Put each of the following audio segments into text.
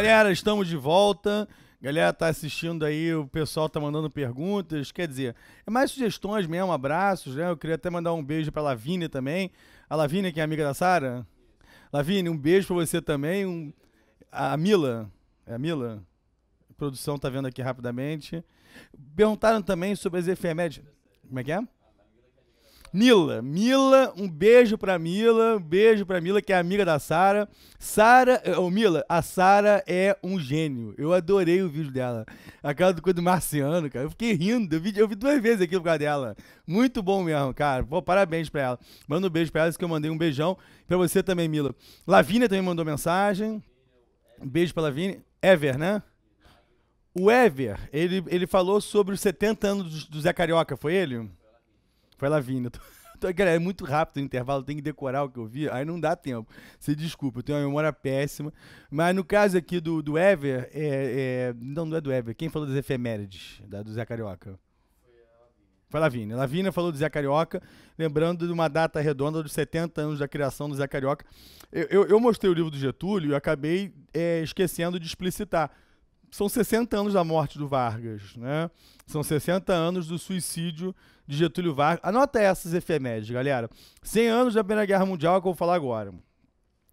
Galera, estamos de volta. Galera tá assistindo aí, o pessoal tá mandando perguntas, quer dizer, é mais sugestões mesmo, abraços, né? Eu queria até mandar um beijo pra Lavínia também. A Lavínia que é amiga da Sara? Lavínia, um beijo pra você também. Um... A Mila, é a Mila? A produção tá vendo aqui rapidamente. Perguntaram também sobre as efemérides. Como é que é? Mila, Mila, um beijo pra Mila, um beijo pra Mila, que é amiga da Sara. Sara, eh, ô oh, Mila, a Sara é um gênio. Eu adorei o vídeo dela. Aquela do do marciano, cara. Eu fiquei rindo, eu vi, eu vi duas vezes aqui por causa dela. Muito bom mesmo, cara. Pô, parabéns pra ela. Manda um beijo pra ela, que eu mandei um beijão. Pra você também, Mila. Lavínia também mandou mensagem. Um beijo pra Lavínia. Ever, né? O Ever, ele, ele falou sobre os 70 anos do Zé Carioca, foi ele? Foi ela vindo. cara, então, é muito rápido o intervalo, tem que decorar o que eu vi, aí não dá tempo. Se desculpa, eu tenho uma memória péssima. Mas no caso aqui do, do Ever, é, é, não, não é do Ever, quem falou das efemérides, da, do Zé Carioca? Foi a Lavínia. Lavínia falou do Zé Carioca, lembrando de uma data redonda dos 70 anos da criação do Zé Carioca. Eu, eu, eu mostrei o livro do Getúlio e acabei é, esquecendo de explicitar são 60 anos da morte do Vargas, né? São 60 anos do suicídio de Getúlio Vargas. Anota essas efemérides, galera. 100 anos da Primeira Guerra Mundial, que eu vou falar agora.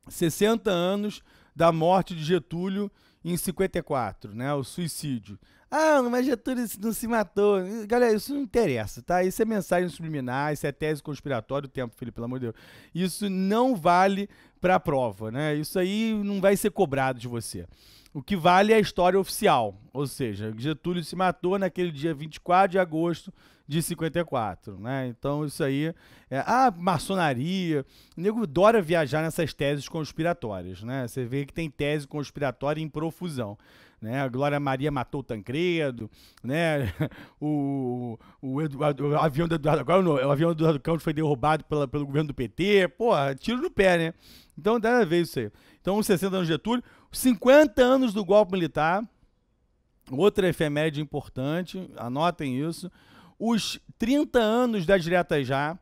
60 anos da morte de Getúlio Vargas em 54, né? O suicídio. Ah, mas Getúlio não se matou. Galera, isso não interessa, tá? Isso é mensagem subliminar, isso é tese conspiratória do tempo, Felipe, pelo amor de Deus. Isso não vale pra prova, né? Isso aí não vai ser cobrado de você. O que vale é a história oficial, ou seja, Getúlio se matou naquele dia 24 de agosto de 54, né? Então isso aí é a ah, maçonaria, o nego adora viajar nessas teses conspiratórias, né? Você vê que tem tese conspiratória em profusão. Né, a Glória Maria matou o Tancredo, né? O, o, o avião do Eduardo, agora não, o avião do Eduardo Campos foi derrubado pela, pelo governo do PT, porra, tiro no pé, né? Então, dá a ver isso aí. Então, 60 anos de Getúlio, 50 anos do golpe militar, outra efeméride importante, anotem isso os 30 anos da direta já,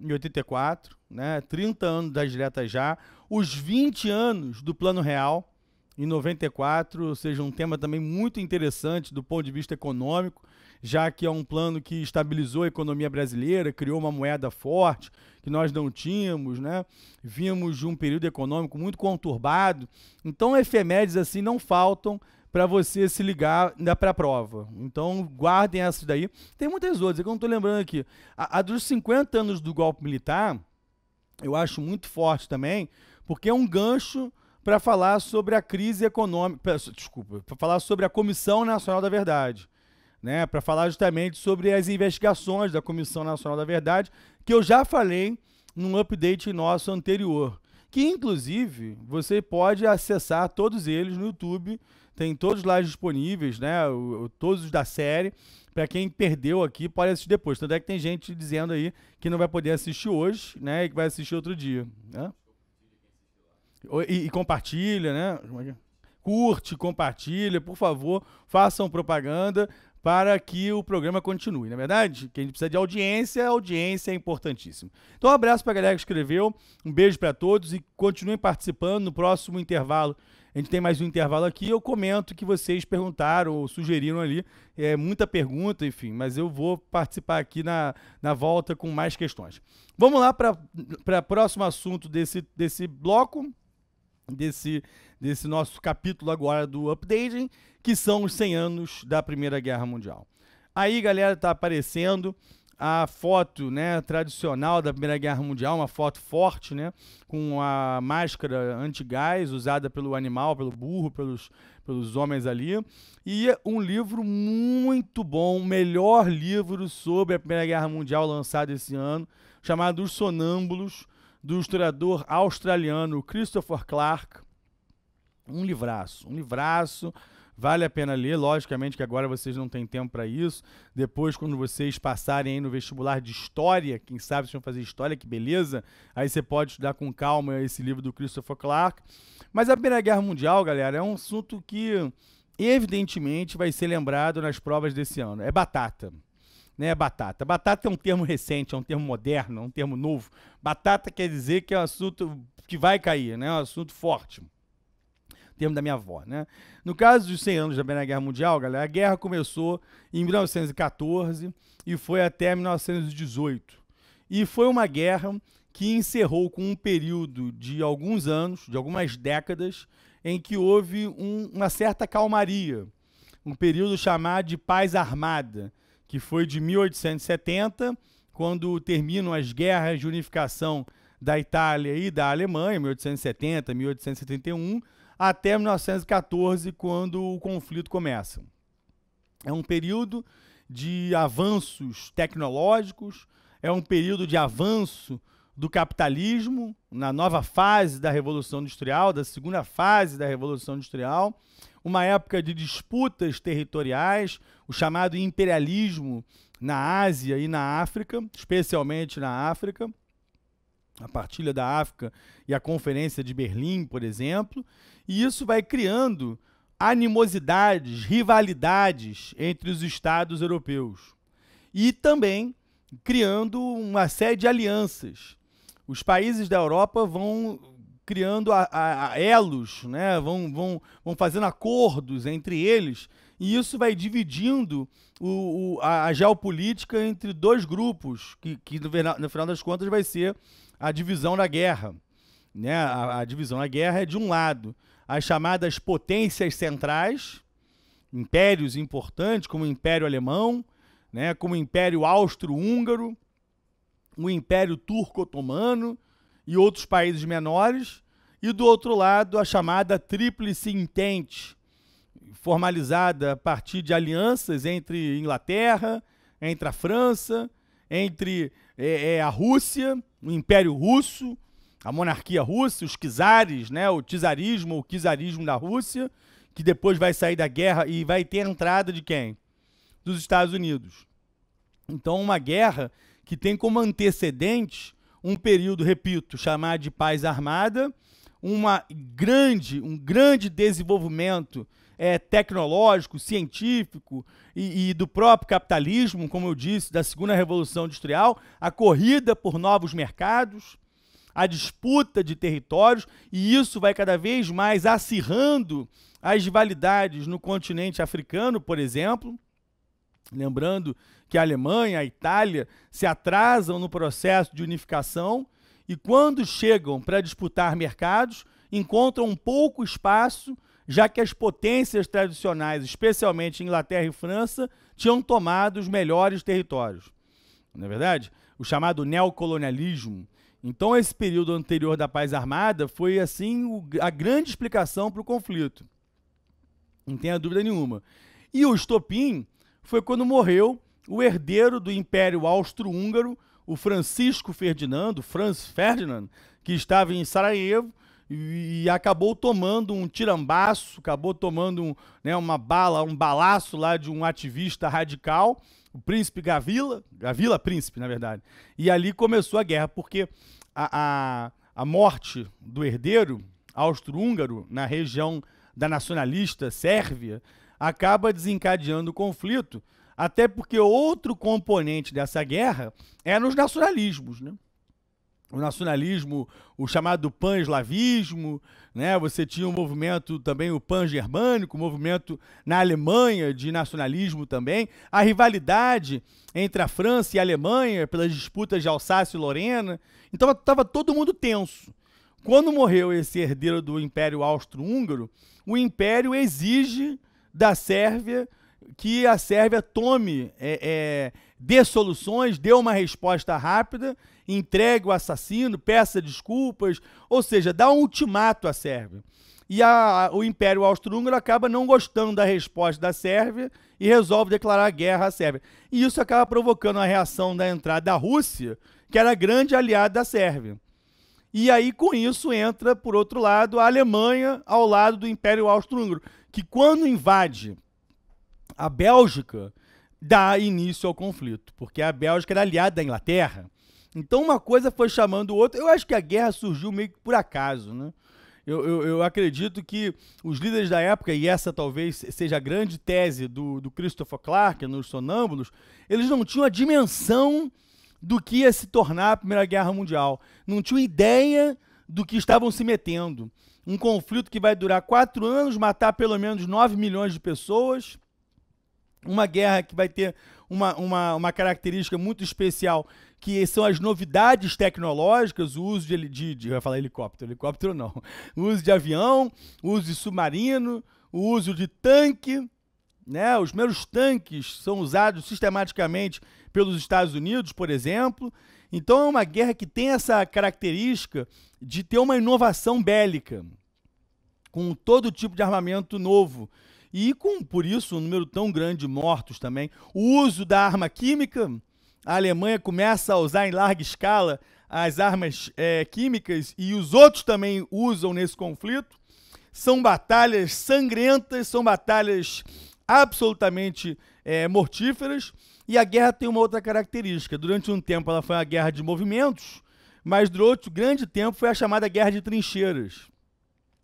em 84, né? 30 anos da direta já, os 20 anos do Plano Real, em 94, ou seja, um tema também muito interessante do ponto de vista econômico, já que é um plano que estabilizou a economia brasileira, criou uma moeda forte que nós não tínhamos, né? Vimos de um período econômico muito conturbado. Então, efemérides assim não faltam para você se ligar ainda para a prova. Então, guardem essas daí. Tem muitas outras, é que eu não estou lembrando aqui. A, a, dos 50 anos do golpe militar, eu acho muito forte também, porque é um gancho para falar sobre a crise econômica, desculpa, para falar sobre a Comissão Nacional da Verdade. Né, para falar justamente sobre as investigações da Comissão Nacional da Verdade, que eu já falei num update nosso anterior, que inclusive você pode acessar todos eles no YouTube tem todos lá disponíveis, né? O, o, todos os da série. Para quem perdeu aqui, pode assistir depois. Tanto é que tem gente dizendo aí que não vai poder assistir hoje, né? E que vai assistir outro dia. Né? E, e, compartilha, né? É é? Curte, compartilha, por favor, façam propaganda para que o programa continue, na é verdade? Que a gente precisa de audiência, audiência é importantíssimo. Então, um abraço para a galera que escreveu, um beijo para todos e continuem participando no próximo intervalo a gente tem mais um intervalo aqui. Eu comento que vocês perguntaram ou sugeriram ali. É muita pergunta, enfim, mas eu vou participar aqui na, na volta com mais questões. Vamos lá para o próximo assunto desse, desse bloco, desse, desse nosso capítulo agora do updating, que são os 100 anos da Primeira Guerra Mundial. Aí, galera, está aparecendo a foto né, tradicional da Primeira Guerra Mundial, uma foto forte, né, com a máscara anti-gás usada pelo animal, pelo burro, pelos, pelos homens ali. E um livro muito bom, o melhor livro sobre a Primeira Guerra Mundial lançado esse ano, chamado Os Sonâmbulos, do historiador australiano Christopher Clark. Um livraço, um livraço Vale a pena ler, logicamente que agora vocês não têm tempo para isso. Depois, quando vocês passarem aí no vestibular de história, quem sabe vocês vão fazer história, que beleza. Aí você pode estudar com calma esse livro do Christopher Clark. Mas a Primeira Guerra Mundial, galera, é um assunto que evidentemente vai ser lembrado nas provas desse ano. É batata né, é batata. Batata é um termo recente, é um termo moderno, é um termo novo. Batata quer dizer que é um assunto que vai cair, né? É um assunto forte termo da minha avó, né? No caso dos 100 anos da Primeira Guerra Mundial, galera, a guerra começou em 1914 e foi até 1918. E foi uma guerra que encerrou com um período de alguns anos, de algumas décadas, em que houve um, uma certa calmaria, um período chamado de paz armada, que foi de 1870, quando terminam as guerras de unificação da Itália e da Alemanha, 1870, 1871, até 1914, quando o conflito começa. É um período de avanços tecnológicos, é um período de avanço do capitalismo, na nova fase da Revolução Industrial, da segunda fase da Revolução Industrial, uma época de disputas territoriais, o chamado imperialismo na Ásia e na África, especialmente na África a partilha da África e a Conferência de Berlim, por exemplo, e isso vai criando animosidades, rivalidades entre os estados europeus e também criando uma série de alianças. Os países da Europa vão criando a, a, a elos, né? vão, vão, vão fazendo acordos entre eles, e isso vai dividindo o, o, a, a, geopolítica entre dois grupos, que, que no, no final das contas vai ser a divisão da guerra. Né? A, a divisão da guerra é, de um lado, as chamadas potências centrais, impérios importantes, como o Império Alemão, né? como o Império Austro-Húngaro, o Império Turco-Otomano e outros países menores, e do outro lado, a chamada Tríplice Intente, formalizada a partir de alianças entre Inglaterra, entre a França entre é, é, a Rússia, o Império Russo, a monarquia russa, os czares, né, o czarismo, o czarismo da Rússia, que depois vai sair da guerra e vai ter entrada de quem? Dos Estados Unidos. Então, uma guerra que tem como antecedente um período, repito, chamado de paz armada, uma grande, um grande desenvolvimento é, tecnológico, científico e, e, do próprio capitalismo, como eu disse, da segunda revolução industrial, a corrida por novos mercados, a disputa de territórios, e isso vai cada vez mais acirrando as rivalidades no continente africano, por exemplo. Lembrando que a Alemanha, a Itália se atrasam no processo de unificação e, quando chegam para disputar mercados, encontram um pouco espaço já que as potências tradicionais, especialmente Inglaterra e França, tinham tomado os melhores territórios. Não é verdade? O chamado neocolonialismo. Então, esse período anterior da paz armada foi, assim, o, a grande explicação para o conflito. Não tenha dúvida nenhuma. E o estopim foi quando morreu o herdeiro do Império Austro-Húngaro, o Francisco Ferdinando, Franz Ferdinand, que estava em Sarajevo, e, acabou tomando um tirambaço, acabou tomando um, né, uma bala, um balaço lá de um ativista radical, o príncipe Gavila, Gavila Príncipe, na verdade. E ali começou a guerra, porque a, a, a morte do herdeiro austro-húngaro na região da nacionalista Sérvia acaba desencadeando o conflito, até porque outro componente dessa guerra é nos nacionalismos, né? o nacionalismo, o chamado pan-eslavismo, né? Você tinha um movimento também o pan-germânico, um movimento na Alemanha de nacionalismo também, a rivalidade entre a França e a Alemanha pelas disputas de Alsácia e Lorena. Então estava todo mundo tenso. Quando morreu esse herdeiro do Império Austro-Húngaro, o Império exige da Sérvia que a Sérvia tome é, é, dê soluções, dê uma resposta rápida entregue o assassino, peça desculpas, ou seja, dá um ultimato à Sérvia. E a, o Império Austro-Húngaro acaba não gostando da resposta da Sérvia e resolve declarar guerra à Sérvia. E isso acaba provocando a reação da entrada da Rússia, que era grande aliada da Sérvia. E aí, com isso, entra, por outro lado, a Alemanha ao lado do Império Austro-Húngaro, que quando invade a Bélgica, dá início ao conflito, porque a Bélgica era aliada da Inglaterra. Então uma coisa foi chamando o outro. Eu acho que a guerra surgiu meio que por acaso, né? Eu, eu, eu, acredito que os líderes da época, e essa talvez seja a grande tese do, do Christopher Clark nos Sonâmbulos, eles não tinham a dimensão do que ia se tornar a Primeira Guerra Mundial. Não tinham ideia do que estavam se metendo. Um conflito que vai durar quatro anos, matar pelo menos nove milhões de pessoas. Uma guerra que vai ter uma, uma, uma característica muito especial, que são as novidades tecnológicas, o uso de, de, de eu ia falar helicóptero, helicóptero não, o uso de avião, o uso de submarino, o uso de tanque, né? Os primeiros tanques são usados sistematicamente pelos Estados Unidos, por exemplo. Então é uma guerra que tem essa característica de ter uma inovação bélica, com todo tipo de armamento novo e com, por isso, um número tão grande de mortos também. O uso da arma química, a Alemanha começa a usar em larga escala as armas é, químicas e os outros também usam nesse conflito. São batalhas sangrentas, são batalhas absolutamente é, mortíferas. E a guerra tem uma outra característica. Durante um tempo ela foi uma guerra de movimentos, mas durante um grande tempo foi a chamada guerra de trincheiras,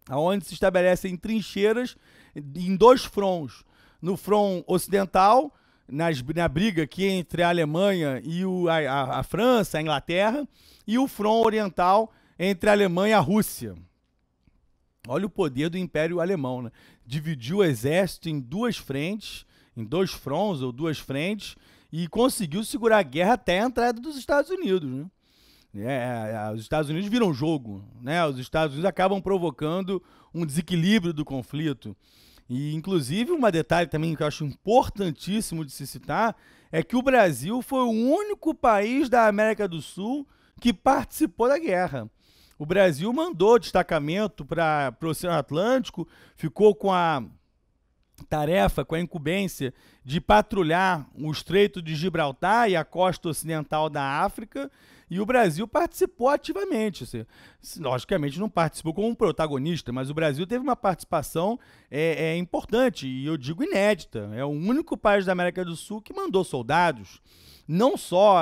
aonde se estabelecem trincheiras em dois fronts. No front ocidental, nas, na briga aqui entre a Alemanha e o, a, a, França, a Inglaterra, e o front oriental entre a Alemanha e a Rússia. Olha o poder do Império Alemão, né? Dividiu o exército em duas frentes, em dois fronts ou duas frentes, e conseguiu segurar a guerra até a entrada dos Estados Unidos, né? Né? É, é, é, os Estados Unidos viram jogo, né? Os Estados Unidos acabam provocando um desequilíbrio do conflito. E, inclusive, um detalhe também que eu acho importantíssimo de se citar é que o Brasil foi o único país da América do Sul que participou da guerra. O Brasil mandou destacamento para o Oceano Atlântico, ficou com a tarefa, com a incumbência de patrulhar o Estreito de Gibraltar e a costa ocidental da África e o Brasil participou ativamente. Assim, logicamente não participou como um protagonista, mas o Brasil teve uma participação é, é, importante, e eu digo inédita. É o único país da América do Sul que mandou soldados. Não só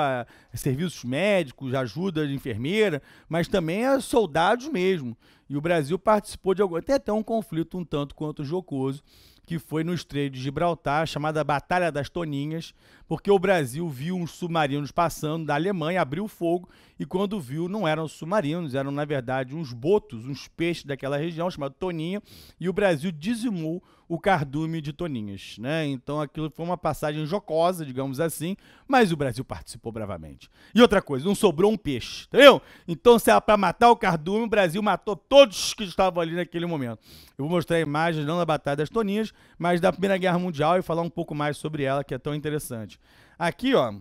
serviços médicos, ajuda de enfermeira, mas também a soldados mesmo. E o Brasil participou de algum. Até até um conflito um tanto quanto jocoso que foi no Estreito de Gibraltar, chamada Batalha das Toninhas, porque o Brasil viu uns submarinos passando da Alemanha, abriu fogo, e quando viu, não eram submarinos, eram, na verdade, uns botos, uns peixes daquela região, chamado Toninha, e o Brasil dizimou o cardume de Toninhas. Né? Então aquilo foi uma passagem jocosa, digamos assim, mas o Brasil participou bravamente. E outra coisa, não sobrou um peixe, entendeu? Então, se era para matar o cardume, o Brasil matou todos que estavam ali naquele momento. Eu vou mostrar imagens não da Batalha das Toninhas, mas da Primeira Guerra Mundial e falar um pouco mais sobre ela, que é tão interessante. Aqui, ó.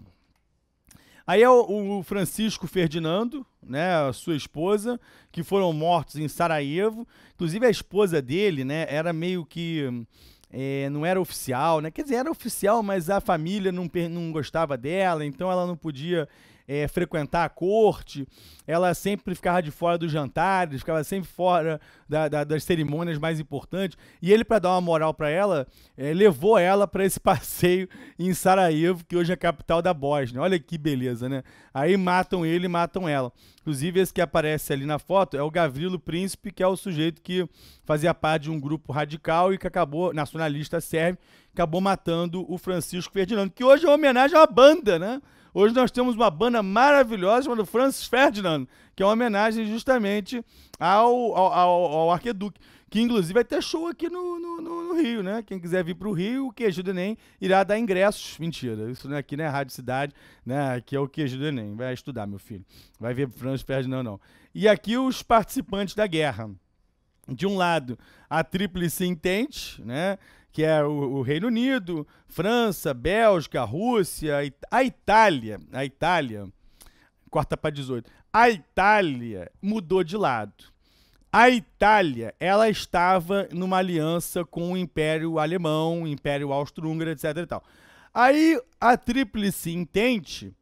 Aí é o, o Francisco Ferdinando, né, sua esposa, que foram mortos em Sarajevo. Inclusive a esposa dele, né, era meio que é, não era oficial, né? Quer dizer, era oficial, mas a família não, não gostava dela, então ela não podia é, frequentar a corte, ela sempre ficava de fora dos jantares, ficava sempre fora da, da, das cerimônias mais importantes. E ele, para dar uma moral para ela, é, levou ela para esse passeio em Sarajevo, que hoje é a capital da Bósnia. Olha que beleza, né? Aí matam ele e matam ela. Inclusive, esse que aparece ali na foto é o Gavrilo Príncipe, que é o sujeito que fazia parte de um grupo radical e que acabou, nacionalista sérvio, acabou matando o Francisco Ferdinando, que hoje é uma homenagem à banda, né? Hoje nós temos uma banda maravilhosa chamada Francis Ferdinand, que é uma homenagem justamente ao, ao, ao, ao Arqueduque, que inclusive vai ter show aqui no, no, no, no Rio, né? Quem quiser vir para o Rio, o Queijo do Enem irá dar ingressos. Mentira, isso não é aqui, né? Rádio Cidade, né? Aqui é o Queijo do Enem. Vai estudar, meu filho. Vai ver Francis Ferdinand, não. E aqui os participantes da guerra. De um lado, a Tríplice Intente, né? que é o, o Reino Unido, França, Bélgica, Rússia, a Itália, a Itália, corta para 18, a Itália mudou de lado. A Itália, ela estava numa aliança com o Império Alemão, Império Austro-Húngaro, etc e tal. Aí a Tríplice Intente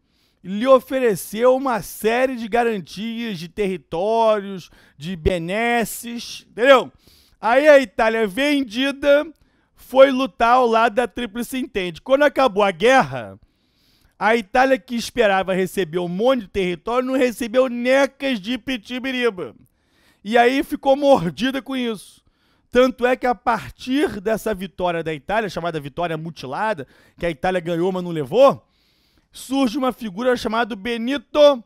lhe ofereceu uma série de garantias de territórios, de benesses, entendeu? Aí a Itália é vendida foi lutar ao lado da Tríplice Entente. Quando acabou a guerra, a Itália, que esperava receber um monte de território, não recebeu necas de Pitibiriba. E aí ficou mordida com isso. Tanto é que a partir dessa vitória da Itália, chamada Vitória Mutilada, que a Itália ganhou, mas não levou, surge uma figura chamada Benito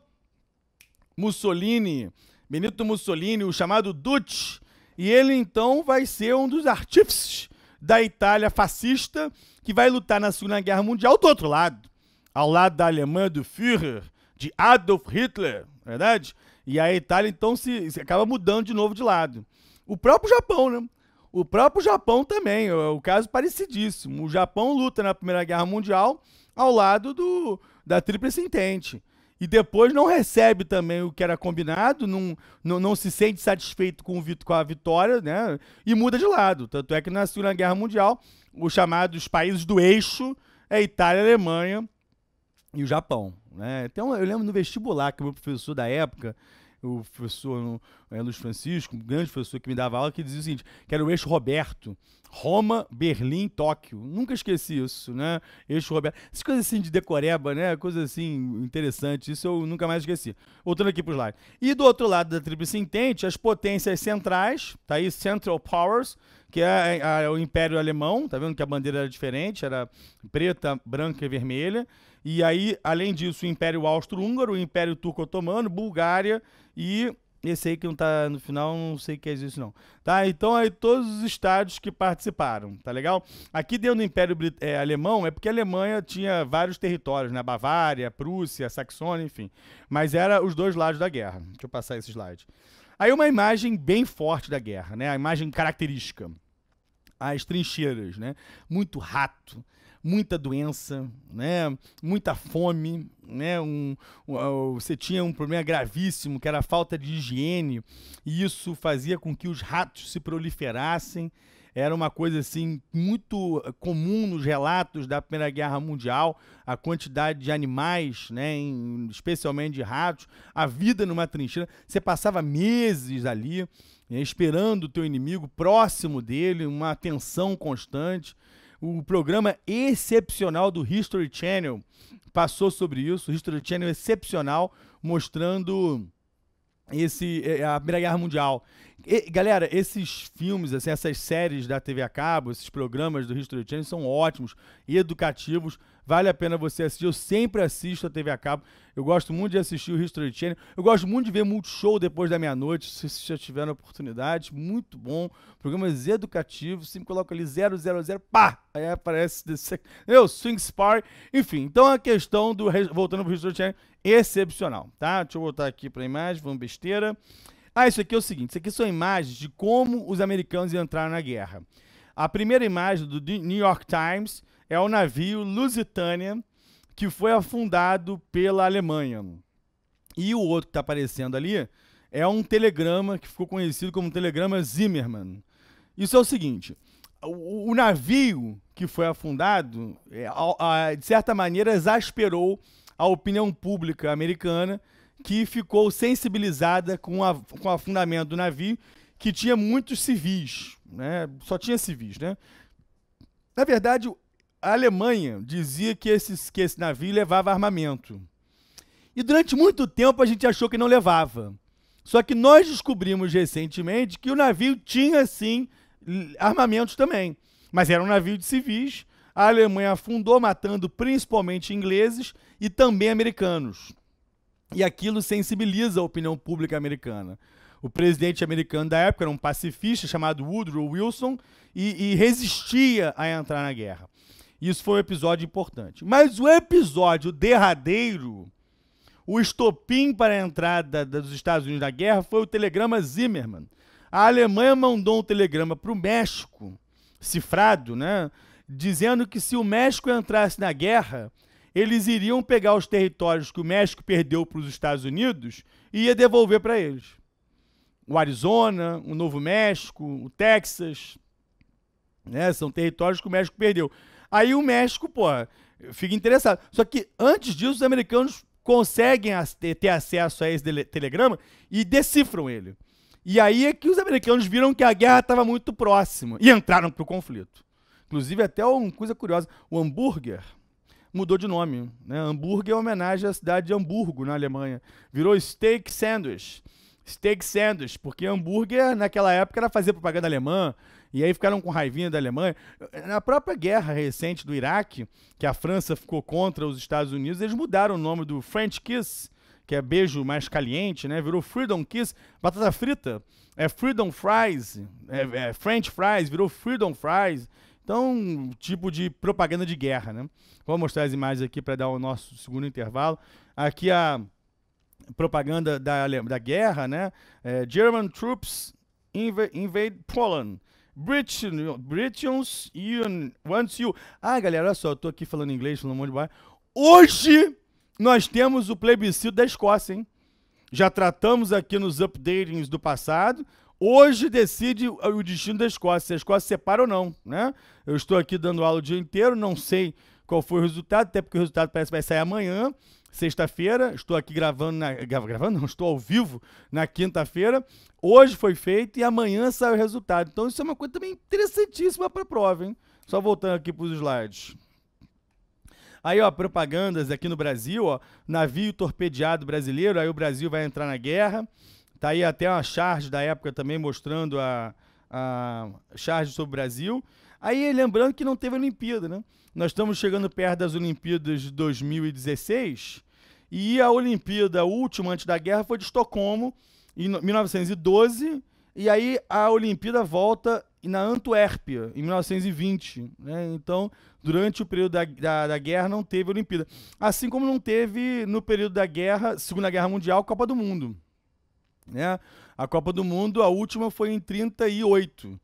Mussolini. Benito Mussolini, o chamado Duce. E ele então vai ser um dos artífices da Itália fascista, que vai lutar na Segunda Guerra Mundial do outro lado, ao lado da Alemanha do Führer, de Adolf Hitler, verdade? E a Itália então se, se acaba mudando de novo de lado. O próprio Japão, né? O próprio Japão também, é o caso parecidíssimo. O Japão luta na Primeira Guerra Mundial ao lado do, da Tríplice Entente e depois não recebe também o que era combinado, não, não, não se sente satisfeito com, o, com a vitória, né? E muda de lado. Tanto é que na Segunda Guerra Mundial, os chamados países do eixo é Itália, Alemanha e o Japão. Né? Então eu lembro no vestibular que o meu professor da época o professor é, Luiz Francisco, um grande professor que me dava aula, que dizia o seguinte, que era o eixo Roberto, Roma, Berlim, Tóquio. Nunca esqueci isso, né? Eixo Roberto. Essas coisas assim de decoreba, né? Coisas assim interessantes, isso eu nunca mais esqueci. Voltando aqui para os slides. E do outro lado da tríplice entente, as potências centrais, tá aí Central Powers, que é, a, é, a, é o Império Alemão, tá vendo que a bandeira era diferente, era preta, branca e vermelha. E aí, além disso, o Império Austro-Húngaro, o Império Turco-Otomano, Bulgária e esse aí que não tá no final, não sei o que é isso não. Tá? Então aí todos os estados que participaram, tá legal? Aqui dentro do Império Brit é, Alemão é porque a Alemanha tinha vários territórios, né? Bavária, Prússia, Saxônia, enfim. Mas era os dois lados da guerra. Deixa eu passar esse slide. Aí uma imagem bem forte da guerra, né? A imagem característica as trincheiras, né? Muito rato, muita doença, né? Muita fome, né? Um, um, ah, você tinha um problema gravíssimo que era a falta de higiene e isso fazia com que os ratos se proliferassem. Era uma coisa assim muito comum nos relatos da Primeira Guerra Mundial, a quantidade de animais, né, em, especialmente de ratos, a vida numa trincheira. Você passava meses ali, né, esperando o teu inimigo, próximo dele, uma atenção constante. O programa excepcional do History Channel passou sobre isso, o History Channel é excepcional, mostrando esse é, a Primeira Guerra Mundial. E, galera, esses filmes, assim, essas séries da TV a cabo, esses programas do History Channel são ótimos, educativos, vale a pena você assistir. Eu sempre assisto a TV a cabo, eu gosto muito de assistir o History Channel, eu gosto muito de ver Multishow depois da meia-noite, se vocês já tiveram oportunidade, muito bom. Programas educativos, sempre coloca ali 000, pá! Aí aparece, eu, Swing Spar, enfim. Então a questão do, voltando pro History Channel, excepcional, tá? Deixa eu voltar aqui pra imagem, vamos besteira. Ah, isso aqui é o seguinte: isso aqui são imagens de como os americanos entraram na guerra. A primeira imagem do New York Times é o navio Lusitânia, que foi afundado pela Alemanha. E o outro que está aparecendo ali é um telegrama que ficou conhecido como telegrama Zimmerman. Isso é o seguinte: o, o navio que foi afundado, é, a, a, de certa maneira, exasperou a opinião pública americana que ficou sensibilizada com, a, com o afundamento do navio, que tinha muitos civis, né? só tinha civis. Né? Na verdade, a Alemanha dizia que, esses, que esse navio levava armamento. E durante muito tempo a gente achou que não levava. Só que nós descobrimos recentemente que o navio tinha, sim, armamentos também. Mas era um navio de civis. A Alemanha afundou, matando principalmente ingleses e também americanos. E aquilo sensibiliza a opinião pública americana. O presidente americano da época era um pacifista chamado Woodrow Wilson e, e resistia a entrar na guerra. Isso foi um episódio importante. Mas o episódio derradeiro, o estopim para a entrada dos Estados Unidos na guerra foi o telegrama Zimmermann. A Alemanha mandou um telegrama para o México, cifrado, né, dizendo que se o México entrasse na guerra, eles iriam pegar os territórios que o México perdeu para os Estados Unidos e ia devolver para eles. O Arizona, o Novo México, o Texas, né? São territórios que o México perdeu. Aí o México, pô, fica interessado. Só que antes disso, os americanos conseguem ter acesso a esse telegrama e decifram ele. E aí é que os americanos viram que a guerra estava muito próxima e entraram para o conflito. Inclusive, até uma coisa curiosa: o hambúrguer mudou de nome. Né? Hambúrguer é homenagem à cidade de Hamburgo, na Alemanha. Virou Steak Sandwich. Steak Sandwich, porque hambúrguer naquela época era fazer propaganda alemã, e aí ficaram com raivinha da Alemanha. Na própria guerra recente do Iraque, que a França ficou contra os Estados Unidos, eles mudaram o nome do French Kiss, que é beijo mais caliente, né? Virou Freedom Kiss, batata frita, é Freedom Fries, é, é French Fries, virou Freedom Fries. Então, um tipo de propaganda de guerra, né? Vou mostrar as imagens aqui para dar o nosso segundo intervalo. Aqui a propaganda da, da guerra, né? É, German troops invade, invade Poland. British, British, Union wants you. Ah, galera, olha só, eu tô aqui falando inglês, falando um monte de bairro. Hoje nós temos o plebiscito da Escócia, hein? Já tratamos aqui nos updatings do passado, hoje decide o destino da Escócia, se a Escócia separa ou não, né? Eu estou aqui dando aula o dia inteiro, não sei qual foi o resultado, até porque o resultado parece que vai sair amanhã, sexta-feira. Estou aqui gravando, na, gravando não, estou ao vivo na quinta-feira. Hoje foi feito e amanhã sai o resultado. Então isso é uma coisa também interessantíssima para a prova, hein? Só voltando aqui para os slides. Aí, ó, propagandas aqui no Brasil, ó, navio torpedeado brasileiro, aí o Brasil vai entrar na guerra. Tá aí até uma charge da época também mostrando a, a charge sobre o Brasil. Aí lembrando que não teve Olimpíada, né? Nós estamos chegando perto das Olimpíadas de 2016 e a Olimpíada última antes da guerra foi de Estocolmo em 1912 e aí a Olimpíada volta na Antuérpia em 1920, né? Então durante o período da, da, da guerra não teve Olimpíada, assim como não teve no período da guerra Segunda Guerra Mundial Copa do Mundo. Né? A Copa do Mundo, a última foi em 38.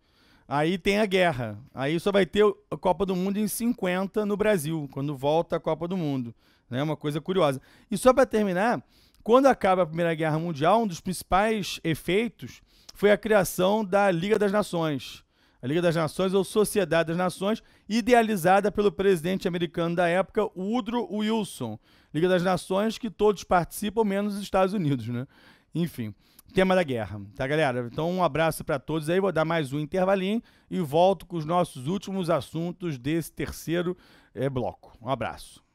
Aí tem a guerra. Aí só vai ter a Copa do Mundo em 50 no Brasil, quando volta a Copa do Mundo. Né? Uma coisa curiosa. E só para terminar, quando acaba a Primeira Guerra Mundial, um dos principais efeitos foi a criação da Liga das Nações. A Liga das Nações ou Sociedade das Nações, idealizada pelo presidente americano da época, Woodrow Wilson. Liga das Nações que todos participam, menos os Estados Unidos, né? Enfim tema da guerra, tá, galera? Então, um abraço para todos aí. Vou dar mais um intervalinho e volto com os nossos últimos assuntos desse terceiro é, bloco. Um abraço.